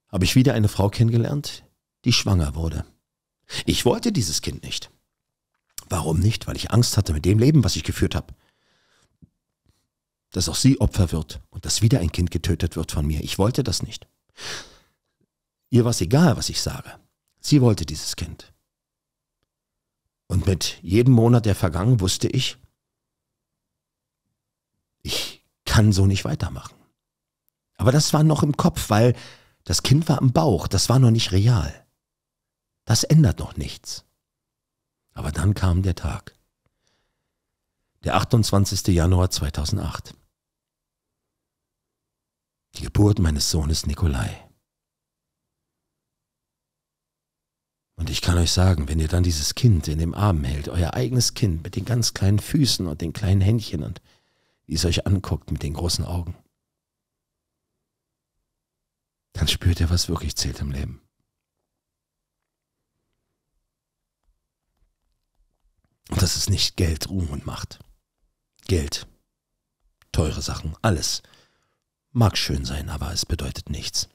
Speaker 2: habe ich wieder eine Frau kennengelernt, die schwanger wurde. Ich wollte dieses Kind nicht. Warum nicht? Weil ich Angst hatte mit dem Leben, was ich geführt habe. Dass auch sie Opfer wird und dass wieder ein Kind getötet wird von mir. Ich wollte das nicht. Ihr war es egal, was ich sage. Sie wollte dieses Kind. Und mit jedem Monat, der vergangen, wusste ich, ich kann so nicht weitermachen. Aber das war noch im Kopf, weil das Kind war im Bauch, das war noch nicht real. Das ändert noch nichts. Aber dann kam der Tag. Der 28. Januar 2008. Die Geburt meines Sohnes Nikolai. Und ich kann euch sagen, wenn ihr dann dieses Kind in dem Arm hält, euer eigenes Kind mit den ganz kleinen Füßen und den kleinen Händchen und wie es euch anguckt mit den großen Augen, dann spürt ihr, was wirklich zählt im Leben. Und das ist nicht Geld, Ruhm und Macht. Geld, teure Sachen, alles. Mag schön sein, aber es bedeutet nichts.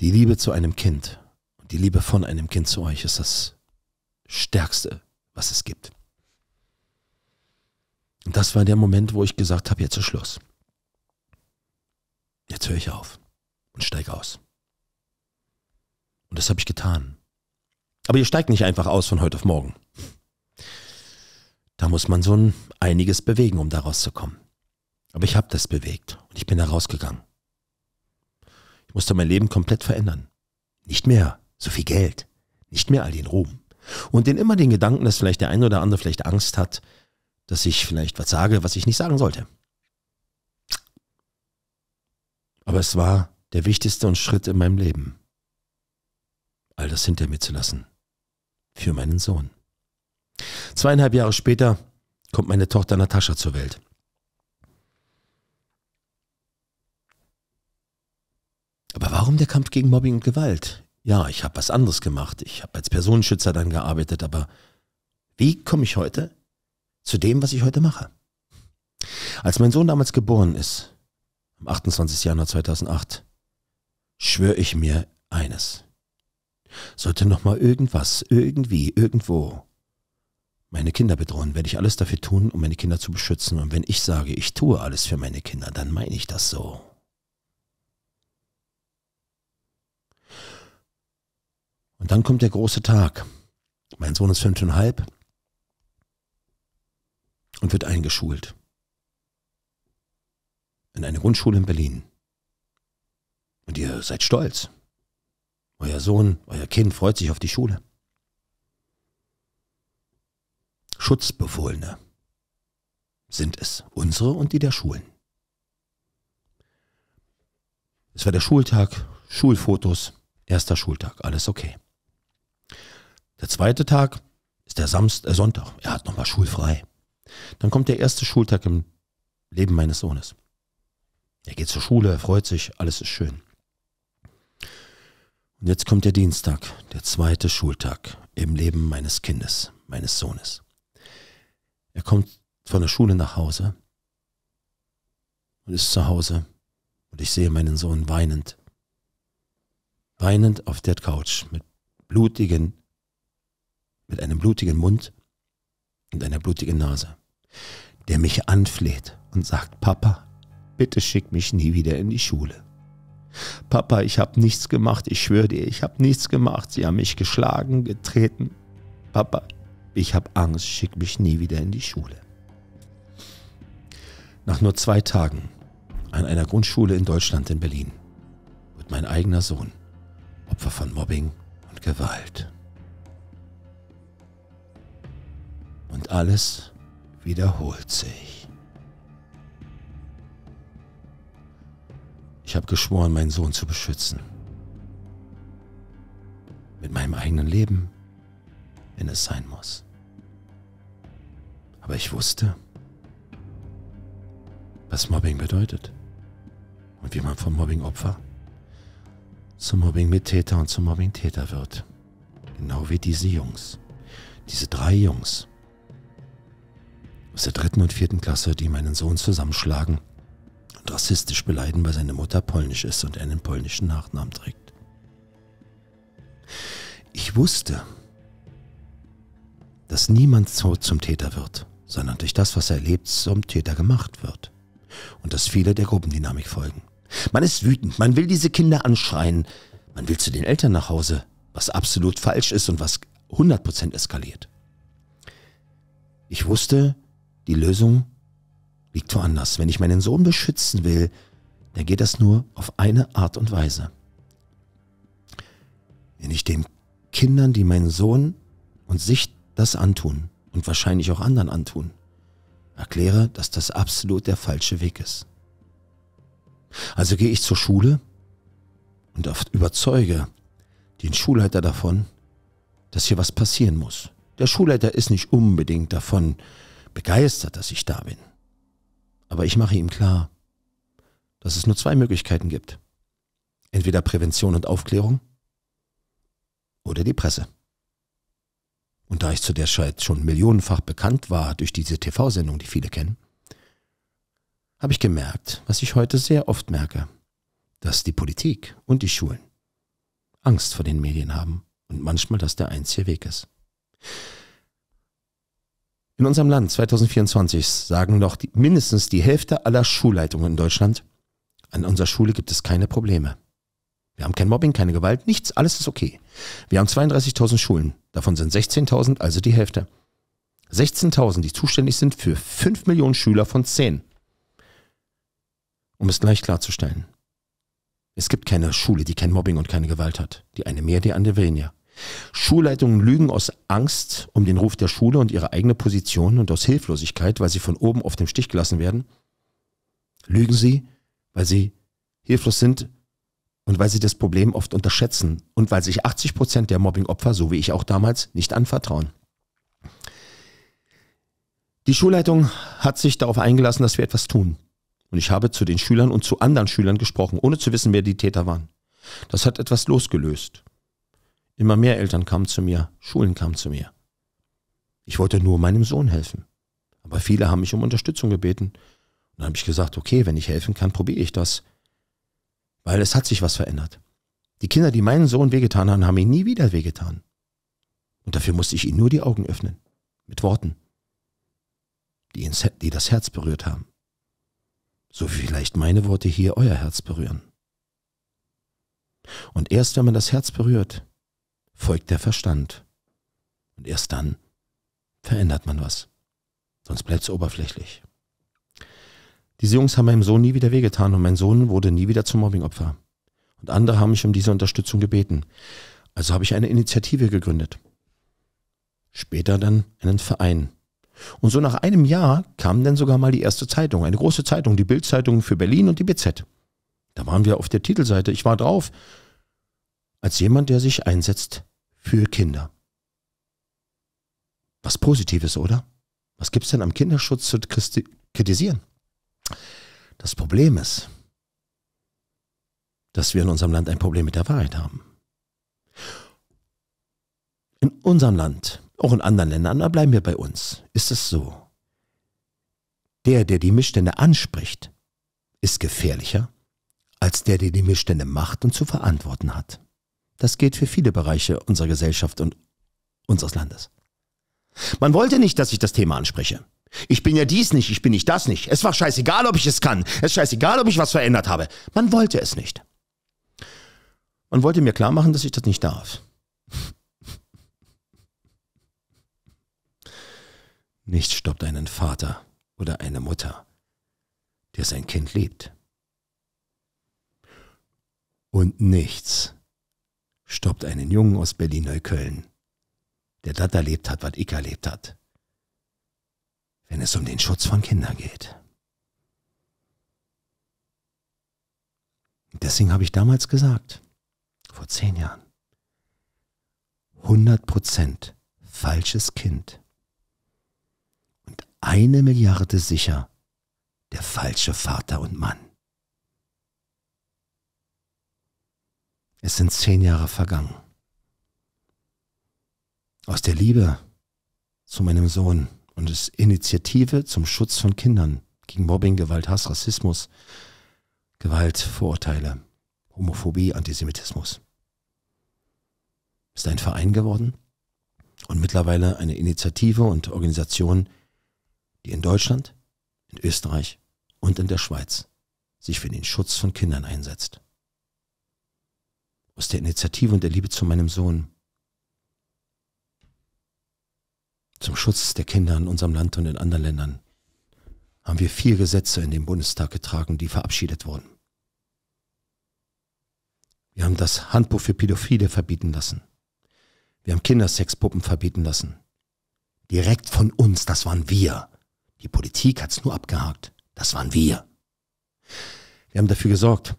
Speaker 2: Die Liebe zu einem Kind die Liebe von einem Kind zu euch ist das Stärkste, was es gibt. Und das war der Moment, wo ich gesagt habe, jetzt ist Schluss. Jetzt höre ich auf und steige aus. Und das habe ich getan. Aber ihr steigt nicht einfach aus von heute auf morgen. Da muss man so ein einiges bewegen, um da rauszukommen. Aber ich habe das bewegt und ich bin da rausgegangen. Ich musste mein Leben komplett verändern. Nicht mehr so viel Geld, nicht mehr all den Ruhm. Und den immer den Gedanken, dass vielleicht der eine oder andere vielleicht Angst hat, dass ich vielleicht was sage, was ich nicht sagen sollte. Aber es war der wichtigste Schritt in meinem Leben, all das hinter mir zu lassen. Für meinen Sohn. Zweieinhalb Jahre später kommt meine Tochter Natascha zur Welt. Aber warum der Kampf gegen Mobbing und Gewalt? Ja, ich habe was anderes gemacht. Ich habe als Personenschützer dann gearbeitet, aber wie komme ich heute zu dem, was ich heute mache? Als mein Sohn damals geboren ist, am 28. Januar 2008, schwöre ich mir eines. Sollte nochmal irgendwas, irgendwie, irgendwo meine Kinder bedrohen, werde ich alles dafür tun, um meine Kinder zu beschützen. Und wenn ich sage, ich tue alles für meine Kinder, dann meine ich das so. Und dann kommt der große Tag. Mein Sohn ist fünfeinhalb und wird eingeschult. In eine Grundschule in Berlin. Und ihr seid stolz. Euer Sohn, euer Kind freut sich auf die Schule. Schutzbefohlene sind es, unsere und die der Schulen. Es war der Schultag, Schulfotos, erster Schultag, alles okay. Der zweite Tag ist der Samst äh Sonntag. Er hat nochmal schulfrei. Dann kommt der erste Schultag im Leben meines Sohnes. Er geht zur Schule, er freut sich, alles ist schön. Und jetzt kommt der Dienstag, der zweite Schultag im Leben meines Kindes, meines Sohnes. Er kommt von der Schule nach Hause und ist zu Hause und ich sehe meinen Sohn weinend, weinend auf der Couch mit blutigen mit einem blutigen Mund und einer blutigen Nase, der mich anfleht und sagt, Papa, bitte schick mich nie wieder in die Schule. Papa, ich habe nichts gemacht, ich schwöre dir, ich habe nichts gemacht. Sie haben mich geschlagen, getreten. Papa, ich habe Angst, schick mich nie wieder in die Schule. Nach nur zwei Tagen an einer Grundschule in Deutschland in Berlin wird mein eigener Sohn Opfer von Mobbing und Gewalt. und alles wiederholt sich. Ich habe geschworen, meinen Sohn zu beschützen. Mit meinem eigenen Leben, wenn es sein muss. Aber ich wusste, was Mobbing bedeutet und wie man vom Mobbing-Opfer zum Mobbing-Mittäter und zum Mobbing-Täter wird. Genau wie diese Jungs. Diese drei Jungs aus der dritten und vierten Klasse, die meinen Sohn zusammenschlagen und rassistisch beleiden, weil seine Mutter polnisch ist und er einen polnischen Nachnamen trägt. Ich wusste, dass niemand so zum Täter wird, sondern durch das, was er erlebt, zum Täter gemacht wird. Und dass viele der Gruppendynamik folgen. Man ist wütend, man will diese Kinder anschreien, man will zu den Eltern nach Hause, was absolut falsch ist und was 100% eskaliert. Ich wusste, die Lösung liegt woanders. Wenn ich meinen Sohn beschützen will, dann geht das nur auf eine Art und Weise. Wenn ich den Kindern, die meinen Sohn und sich das antun und wahrscheinlich auch anderen antun, erkläre, dass das absolut der falsche Weg ist. Also gehe ich zur Schule und oft überzeuge den Schulleiter davon, dass hier was passieren muss. Der Schulleiter ist nicht unbedingt davon begeistert, dass ich da bin. Aber ich mache ihm klar, dass es nur zwei Möglichkeiten gibt. Entweder Prävention und Aufklärung oder die Presse. Und da ich zu der Zeit schon millionenfach bekannt war durch diese TV-Sendung, die viele kennen, habe ich gemerkt, was ich heute sehr oft merke, dass die Politik und die Schulen Angst vor den Medien haben und manchmal das der einzige Weg ist. In unserem Land 2024 sagen noch die, mindestens die Hälfte aller Schulleitungen in Deutschland, an unserer Schule gibt es keine Probleme. Wir haben kein Mobbing, keine Gewalt, nichts, alles ist okay. Wir haben 32.000 Schulen, davon sind 16.000, also die Hälfte. 16.000, die zuständig sind für 5 Millionen Schüler von 10. Um es gleich klarzustellen. Es gibt keine Schule, die kein Mobbing und keine Gewalt hat. Die eine mehr, die andere weniger. Schulleitungen lügen aus Angst um den Ruf der Schule und ihre eigene Position und aus Hilflosigkeit, weil sie von oben auf dem Stich gelassen werden. Lügen sie, weil sie hilflos sind und weil sie das Problem oft unterschätzen und weil sich 80 Prozent der Mobbing-Opfer, so wie ich auch damals, nicht anvertrauen. Die Schulleitung hat sich darauf eingelassen, dass wir etwas tun. Und ich habe zu den Schülern und zu anderen Schülern gesprochen, ohne zu wissen, wer die Täter waren. Das hat etwas losgelöst. Immer mehr Eltern kamen zu mir, Schulen kamen zu mir. Ich wollte nur meinem Sohn helfen. Aber viele haben mich um Unterstützung gebeten. Und dann habe ich gesagt, okay, wenn ich helfen kann, probiere ich das. Weil es hat sich was verändert. Die Kinder, die meinen Sohn wehgetan haben, haben ihn nie wieder wehgetan. Und dafür musste ich ihnen nur die Augen öffnen. Mit Worten. Die, ins, die das Herz berührt haben. So wie vielleicht meine Worte hier euer Herz berühren. Und erst wenn man das Herz berührt, folgt der Verstand. Und erst dann verändert man was. Sonst bleibt es oberflächlich. Diese Jungs haben meinem Sohn nie wieder wehgetan und mein Sohn wurde nie wieder zum Mobbingopfer. Und andere haben mich um diese Unterstützung gebeten. Also habe ich eine Initiative gegründet. Später dann einen Verein. Und so nach einem Jahr kam dann sogar mal die erste Zeitung, eine große Zeitung, die Bildzeitung für Berlin und die BZ. Da waren wir auf der Titelseite, ich war drauf, als jemand, der sich einsetzt für Kinder. Was Positives, oder? Was gibt es denn am Kinderschutz zu kritisieren? Das Problem ist, dass wir in unserem Land ein Problem mit der Wahrheit haben. In unserem Land, auch in anderen Ländern, da bleiben wir bei uns, ist es so. Der, der die Missstände anspricht, ist gefährlicher als der, der die Missstände macht und zu verantworten hat. Das gilt für viele Bereiche unserer Gesellschaft und unseres Landes. Man wollte nicht, dass ich das Thema anspreche. Ich bin ja dies nicht, ich bin nicht das nicht. Es war scheißegal, ob ich es kann. Es ist scheißegal, ob ich was verändert habe. Man wollte es nicht. Man wollte mir klar machen, dass ich das nicht darf. Nichts stoppt einen Vater oder eine Mutter, der sein Kind liebt. Und nichts stoppt einen Jungen aus Berlin-Neukölln, der das erlebt hat, was ich erlebt hat. Wenn es um den Schutz von Kindern geht. Deswegen habe ich damals gesagt, vor zehn Jahren, 100 falsches Kind und eine Milliarde sicher der falsche Vater und Mann. Es sind zehn Jahre vergangen. Aus der Liebe zu meinem Sohn und des Initiative zum Schutz von Kindern gegen Mobbing, Gewalt, Hass, Rassismus, Gewalt, Vorurteile, Homophobie, Antisemitismus ist ein Verein geworden und mittlerweile eine Initiative und Organisation, die in Deutschland, in Österreich und in der Schweiz sich für den Schutz von Kindern einsetzt aus der Initiative und der Liebe zu meinem Sohn, zum Schutz der Kinder in unserem Land und in anderen Ländern, haben wir vier Gesetze in den Bundestag getragen, die verabschiedet wurden. Wir haben das Handbuch für Pädophile verbieten lassen. Wir haben Kindersexpuppen verbieten lassen. Direkt von uns, das waren wir. Die Politik hat es nur abgehakt. Das waren wir. Wir haben dafür gesorgt,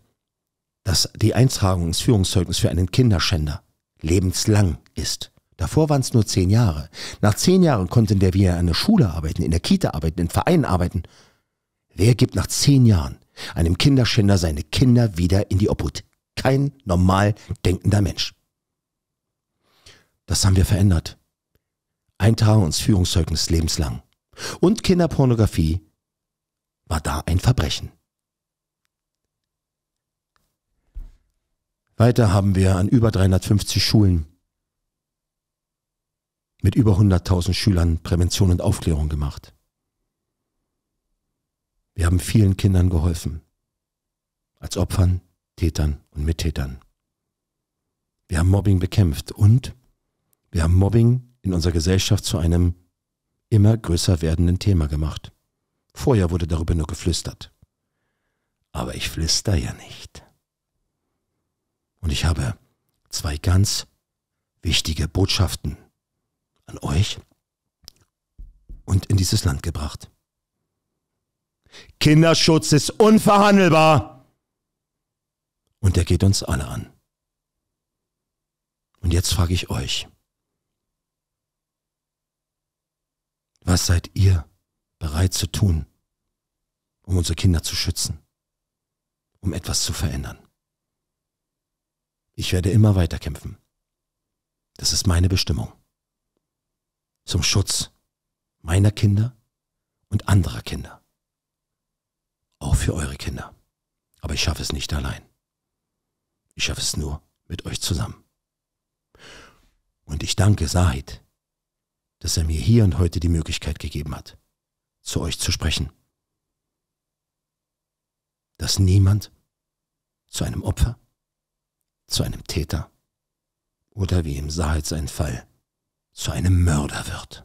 Speaker 2: dass die Eintragung ins Führungszeugnis für einen Kinderschänder lebenslang ist. Davor waren es nur zehn Jahre. Nach zehn Jahren konnte der wir an der Schule arbeiten, in der Kita arbeiten, in Vereinen arbeiten. Wer gibt nach zehn Jahren einem Kinderschänder seine Kinder wieder in die Obhut? Kein normal denkender Mensch. Das haben wir verändert. Eintragung ins Führungszeugnis lebenslang. Und Kinderpornografie war da ein Verbrechen. Weiter haben wir an über 350 Schulen mit über 100.000 Schülern Prävention und Aufklärung gemacht. Wir haben vielen Kindern geholfen, als Opfern, Tätern und Mittätern. Wir haben Mobbing bekämpft und wir haben Mobbing in unserer Gesellschaft zu einem immer größer werdenden Thema gemacht. Vorher wurde darüber nur geflüstert. Aber ich flüster ja nicht. Und ich habe zwei ganz wichtige Botschaften an euch und in dieses Land gebracht. Kinderschutz ist unverhandelbar und der geht uns alle an. Und jetzt frage ich euch, was seid ihr bereit zu tun, um unsere Kinder zu schützen, um etwas zu verändern? Ich werde immer weiterkämpfen. Das ist meine Bestimmung. Zum Schutz meiner Kinder und anderer Kinder. Auch für eure Kinder. Aber ich schaffe es nicht allein. Ich schaffe es nur mit euch zusammen. Und ich danke Said, dass er mir hier und heute die Möglichkeit gegeben hat, zu euch zu sprechen. Dass niemand zu einem Opfer zu einem Täter oder wie im Saal sein Fall zu einem Mörder wird.